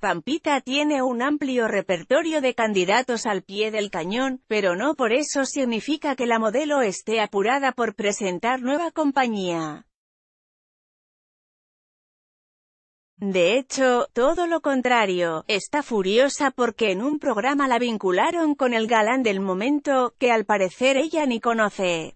Pampita tiene un amplio repertorio de candidatos al pie del cañón, pero no por eso significa que la modelo esté apurada por presentar nueva compañía. De hecho, todo lo contrario, está furiosa porque en un programa la vincularon con el galán del momento, que al parecer ella ni conoce.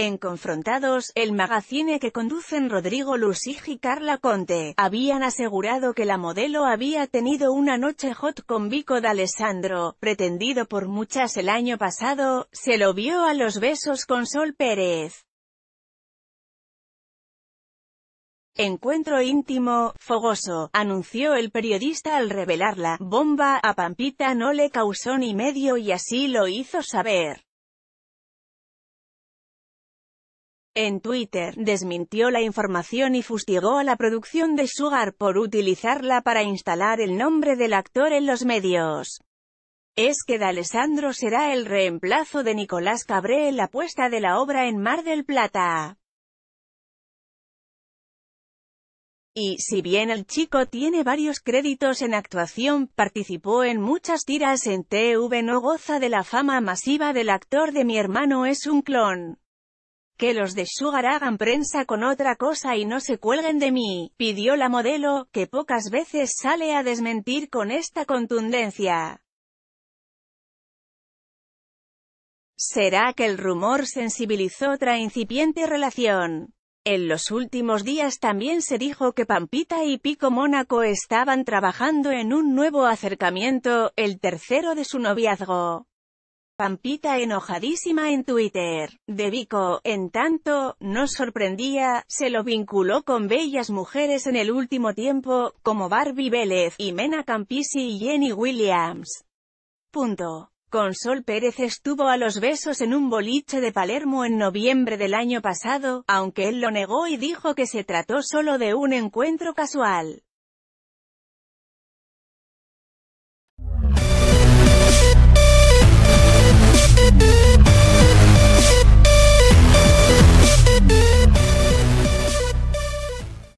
En Confrontados, el magazine que conducen Rodrigo Lusig y Carla Conte, habían asegurado que la modelo había tenido una noche hot con Vico D'Alessandro, pretendido por muchas el año pasado, se lo vio a los besos con Sol Pérez. Encuentro íntimo, fogoso, anunció el periodista al revelar la bomba a Pampita no le causó ni medio y así lo hizo saber. En Twitter, desmintió la información y fustigó a la producción de Sugar por utilizarla para instalar el nombre del actor en los medios. Es que Alessandro será el reemplazo de Nicolás Cabré en la puesta de la obra en Mar del Plata. y, si bien el chico tiene varios créditos en actuación, participó en muchas tiras en TV no goza de la fama masiva del actor de Mi hermano es un clon que los de Sugar hagan prensa con otra cosa y no se cuelguen de mí, pidió la modelo, que pocas veces sale a desmentir con esta contundencia. ¿Será que el rumor sensibilizó otra incipiente relación? En los últimos días también se dijo que Pampita y Pico Mónaco estaban trabajando en un nuevo acercamiento, el tercero de su noviazgo. Pampita enojadísima en Twitter. De Vico, en tanto, no sorprendía, se lo vinculó con bellas mujeres en el último tiempo, como Barbie Vélez, Mena Campisi y Jenny Williams. Punto. Consol Pérez estuvo a los besos en un boliche de Palermo en noviembre del año pasado, aunque él lo negó y dijo que se trató solo de un encuentro casual.